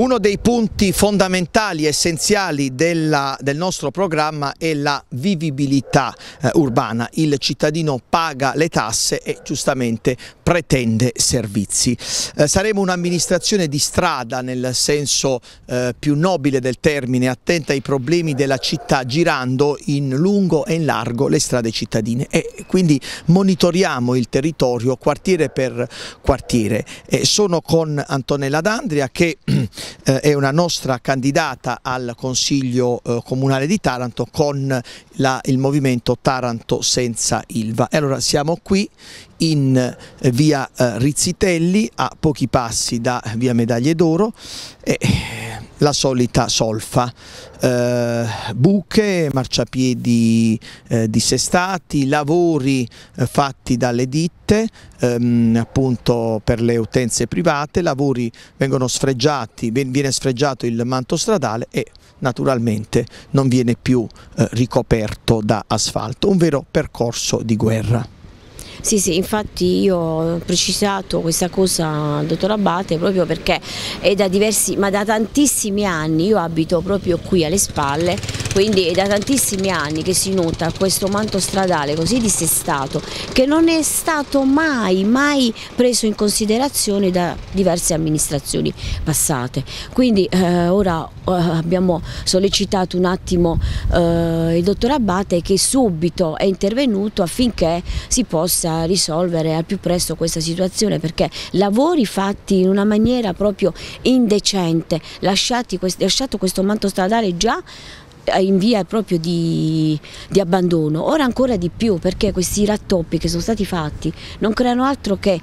Uno dei punti fondamentali, e essenziali della, del nostro programma è la vivibilità eh, urbana. Il cittadino paga le tasse e giustamente pretende servizi. Eh, saremo un'amministrazione di strada nel senso eh, più nobile del termine, attenta ai problemi della città girando in lungo e in largo le strade cittadine e quindi monitoriamo il territorio quartiere per quartiere. sono con Antonella D'Andria che eh, è una nostra candidata al Consiglio eh, Comunale di Taranto con la, il movimento Taranto senza Ilva. E allora siamo qui in eh, via eh, Rizzitelli a pochi passi da eh, via Medaglie d'Oro la solita solfa, eh, buche, marciapiedi eh, dissestati, lavori eh, fatti dalle ditte ehm, appunto per le utenze private, lavori vengono sfregiati, viene sfregiato il manto stradale e naturalmente non viene più eh, ricoperto da asfalto, un vero percorso di guerra. Sì, sì, infatti io ho precisato questa cosa, al dottor Abate, proprio perché è da diversi, ma da tantissimi anni io abito proprio qui alle spalle quindi è da tantissimi anni che si nota questo manto stradale così dissestato che non è stato mai, mai preso in considerazione da diverse amministrazioni passate. Quindi eh, ora eh, abbiamo sollecitato un attimo eh, il dottor Abate che subito è intervenuto affinché si possa risolvere al più presto questa situazione perché lavori fatti in una maniera proprio indecente, lasciato questo manto stradale già eh, in via proprio di, di, abbandono, ora ancora di più perché questi rattoppi che sono stati fatti non creano altro che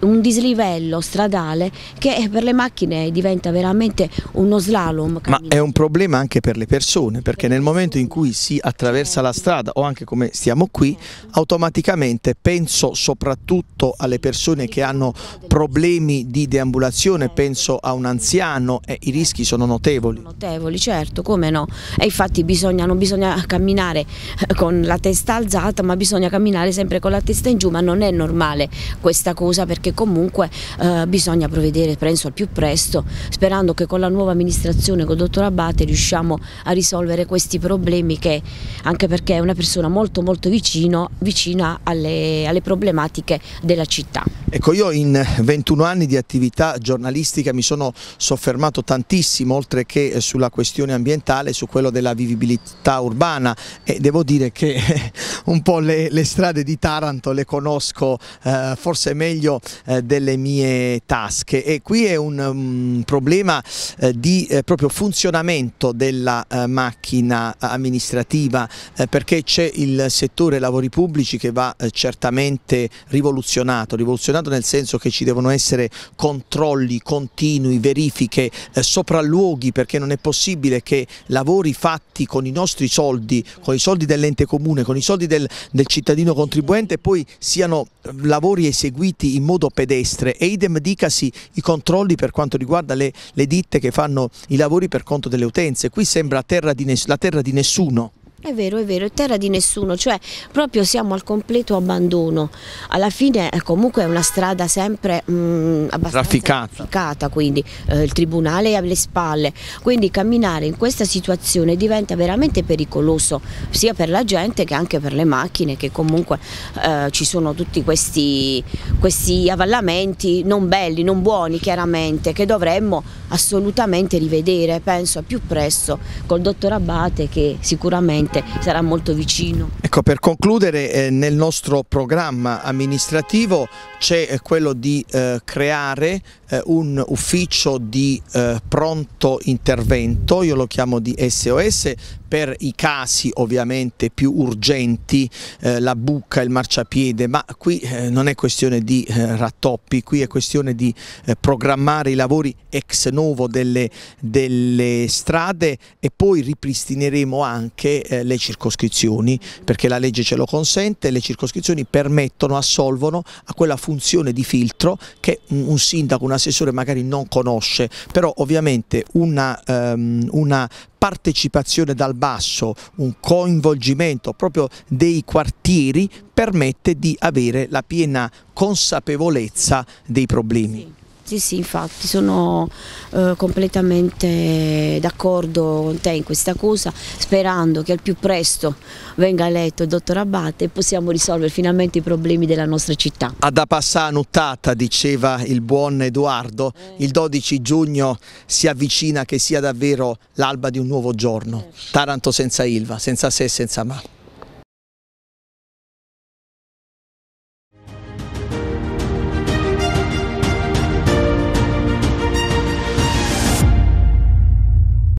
un dislivello stradale che eh, per le macchine diventa veramente uno slalom. Ma è un problema anche per le persone perché nel momento in cui si attraversa la strada o anche come stiamo qui, automaticamente penso soprattutto alle persone che hanno problemi di deambulazione, penso a un anziano e i rischi sono notevoli. Notevoli, certo, come no e infatti bisogna, non bisogna camminare eh, con la testa alzata ma bisogna camminare sempre con la testa in giù ma non è normale questa cosa perché comunque eh, bisogna provvedere penso al più presto sperando che con la nuova amministrazione con il dottor Abate riusciamo a risolvere questi problemi che anche perché è una persona molto molto vicino, vicina alle, alle problematiche della città. Ecco io in 21 anni di attività giornalistica mi sono soffermato tantissimo oltre che eh, sulla questione ambientale su quello quello della vivibilità urbana e devo dire che un po' le, le strade di Taranto le conosco eh, forse meglio eh, delle mie tasche e qui è un um, problema eh, di eh, proprio funzionamento della eh, macchina amministrativa eh, perché c'è il settore lavori pubblici che va certamente rivoluzionato, rivoluzionato nel senso che ci devono essere controlli continui, verifiche, sopralluoghi perché non è possibile che lavori lavori fatti con i nostri soldi, con i soldi dell'ente comune, con i soldi del, del cittadino contribuente poi siano eh, lavori eseguiti in modo pedestre e idem dicasi i controlli per quanto riguarda le, le ditte che fanno i lavori per conto delle utenze. Qui sembra terra di, la terra di nessuno. È vero, è vero, è terra di nessuno, cioè proprio siamo al completo abbandono. Alla fine eh, comunque è una strada sempre mh, mm, abbastanza trafficata, trafficata quindi eh, il tribunale è alle spalle, quindi camminare in questa situazione diventa veramente pericoloso sia per la gente che anche per le macchine che comunque eh, ci sono tutti questi, questi avvallamenti non belli, non buoni chiaramente che dovremmo assolutamente rivedere, penso a più presto col dottor Abate che sicuramente sicuramente sarà molto vicino. Ecco, per concludere eh, nel nostro programma amministrativo c'è eh, quello di eh, creare eh, un ufficio di eh, pronto intervento, io lo chiamo di SOS, per i casi ovviamente più urgenti, eh, la buca, il marciapiede, ma qui non è questione di rattoppi, qui è questione di programmare i lavori ex novo delle, delle strade e poi ripristineremo anche le circoscrizioni, perché la legge ce lo consente, le circoscrizioni permettono, assolvono a quella funzione di filtro che un, sindaco, un assessore magari non conosce, però ovviamente una, um, una partecipazione dal basso, un coinvolgimento proprio dei quartieri permette di avere la piena consapevolezza dei problemi. Sì, sì, infatti sono eh, completamente d'accordo con te in questa cosa, sperando che al più presto venga eletto il dottor Abate e possiamo risolvere finalmente i problemi della nostra città. Ad Apassà nuttata, diceva il buon Edoardo, eh. il 12 giugno si avvicina che sia davvero l'alba di un nuovo giorno. Taranto senza Ilva, senza sé, e senza ma.